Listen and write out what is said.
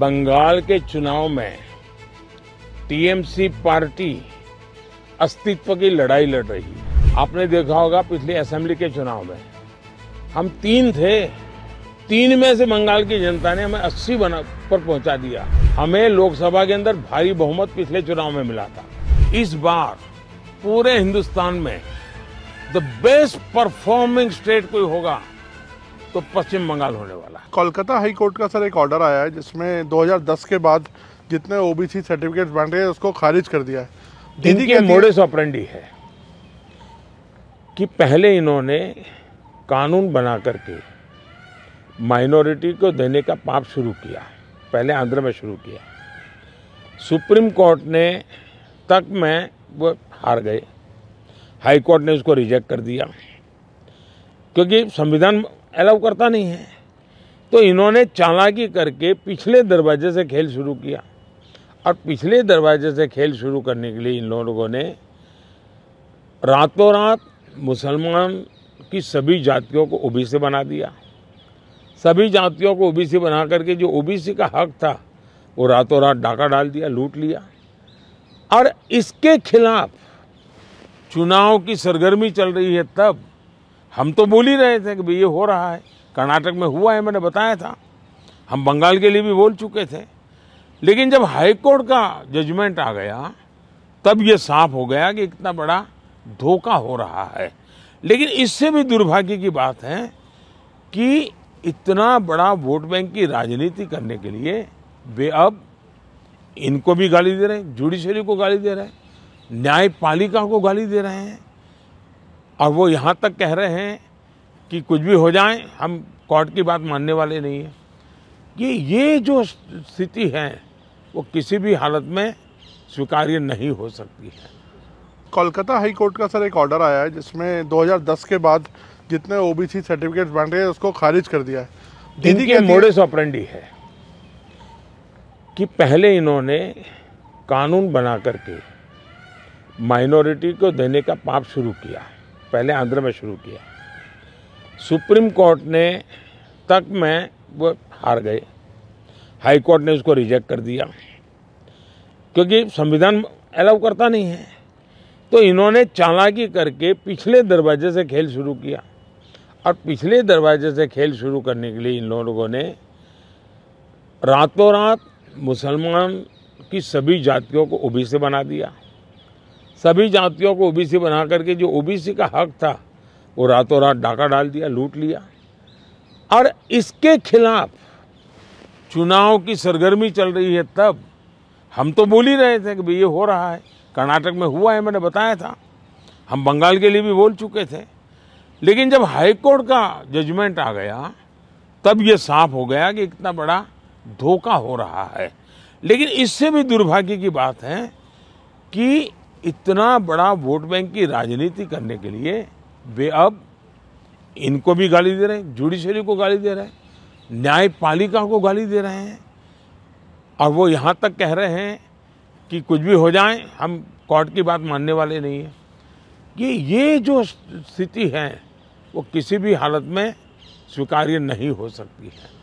बंगाल के चुनाव में टीएमसी पार्टी अस्तित्व की लड़ाई लड़ रही है आपने देखा होगा पिछले असेंबली के चुनाव में हम तीन थे तीन में से बंगाल की जनता ने हमें अस्सी बना पर पहुंचा दिया हमें लोकसभा के अंदर भारी बहुमत पिछले चुनाव में मिला था इस बार पूरे हिंदुस्तान में द बेस्ट परफॉर्मिंग स्टेट कोई होगा तो पश्चिम बंगाल होने वाला है कोलकाता हाई कोर्ट का सर एक ऑर्डर आया है जिसमें 2010 के बाद जितने ओबीसी सर्टिफिकेट बन रहे हैं उसको खारिज कर दिया है दीदी के मोडेस ऑपरेंडी है कि पहले इन्होंने कानून बना करके माइनॉरिटी को देने का पाप शुरू किया पहले आंध्र में शुरू किया सुप्रीम कोर्ट ने तक में वो हार गए हाई कोर्ट ने उसको रिजेक्ट कर दिया क्योंकि संविधान अलाउ करता नहीं है तो इन्होंने चालाकी करके पिछले दरवाजे से खेल शुरू किया और पिछले दरवाजे से खेल शुरू करने के लिए इन लोगों ने रातों रात मुसलमान की सभी जातियों को ओबीसी बना दिया सभी जातियों को ओबीसी बना करके जो ओबीसी का हक था वो रातों रात डाका डाल दिया लूट लिया और इसके खिलाफ चुनाव की सरगर्मी चल रही है तब हम तो बोल ही रहे थे कि भाई ये हो रहा है कर्नाटक में हुआ है मैंने बताया था हम बंगाल के लिए भी बोल चुके थे लेकिन जब हाईकोर्ट का जजमेंट आ गया तब ये साफ हो गया कि इतना बड़ा धोखा हो रहा है लेकिन इससे भी दुर्भाग्य की बात है कि इतना बड़ा वोट बैंक की राजनीति करने के लिए वे अब इनको भी गाली दे रहे हैं जुडिशरी को गाली दे रहे हैं न्यायपालिका को गाली दे रहे हैं और वो यहाँ तक कह रहे हैं कि कुछ भी हो जाए हम कोर्ट की बात मानने वाले नहीं हैं कि ये जो स्थिति है वो किसी भी हालत में स्वीकार्य नहीं हो सकती है कोलकाता हाई कोर्ट का सर एक ऑर्डर आया है जिसमें 2010 के बाद जितने ओबीसी सर्टिफिकेट बन रहे हैं उसको खारिज कर दिया है दीदी के मोडेस ऑपरेंडी है कि पहले इन्होंने कानून बना करके माइनॉरिटी को देने का पाप शुरू किया है पहले आंध्र में शुरू किया सुप्रीम कोर्ट ने तक में वो हार गए हाई कोर्ट ने उसको रिजेक्ट कर दिया क्योंकि संविधान अलाउ करता नहीं है तो इन्होंने चालाकी करके पिछले दरवाजे से खेल शुरू किया और पिछले दरवाजे से खेल शुरू करने के लिए इन लोगों ने रातों रात मुसलमान की सभी जातियों को ओबीसी बना दिया सभी जातियों को ओबीसी बना करके जो ओबीसी का हक था वो रातों रात डाका डाल दिया लूट लिया और इसके खिलाफ चुनाव की सरगर्मी चल रही है तब हम तो बोल ही रहे थे कि भाई ये हो रहा है कर्नाटक में हुआ है मैंने बताया था हम बंगाल के लिए भी बोल चुके थे लेकिन जब हाईकोर्ट का जजमेंट आ गया तब ये साफ हो गया कि इतना बड़ा धोखा हो रहा है लेकिन इससे भी दुर्भाग्य की बात है कि इतना बड़ा वोट बैंक की राजनीति करने के लिए वे अब इनको भी गाली दे रहे हैं जुडिशरी को गाली दे रहे हैं न्यायपालिका को गाली दे रहे हैं और वो यहाँ तक कह रहे हैं कि कुछ भी हो जाए हम कोर्ट की बात मानने वाले नहीं हैं कि ये जो स्थिति है वो किसी भी हालत में स्वीकार्य नहीं हो सकती है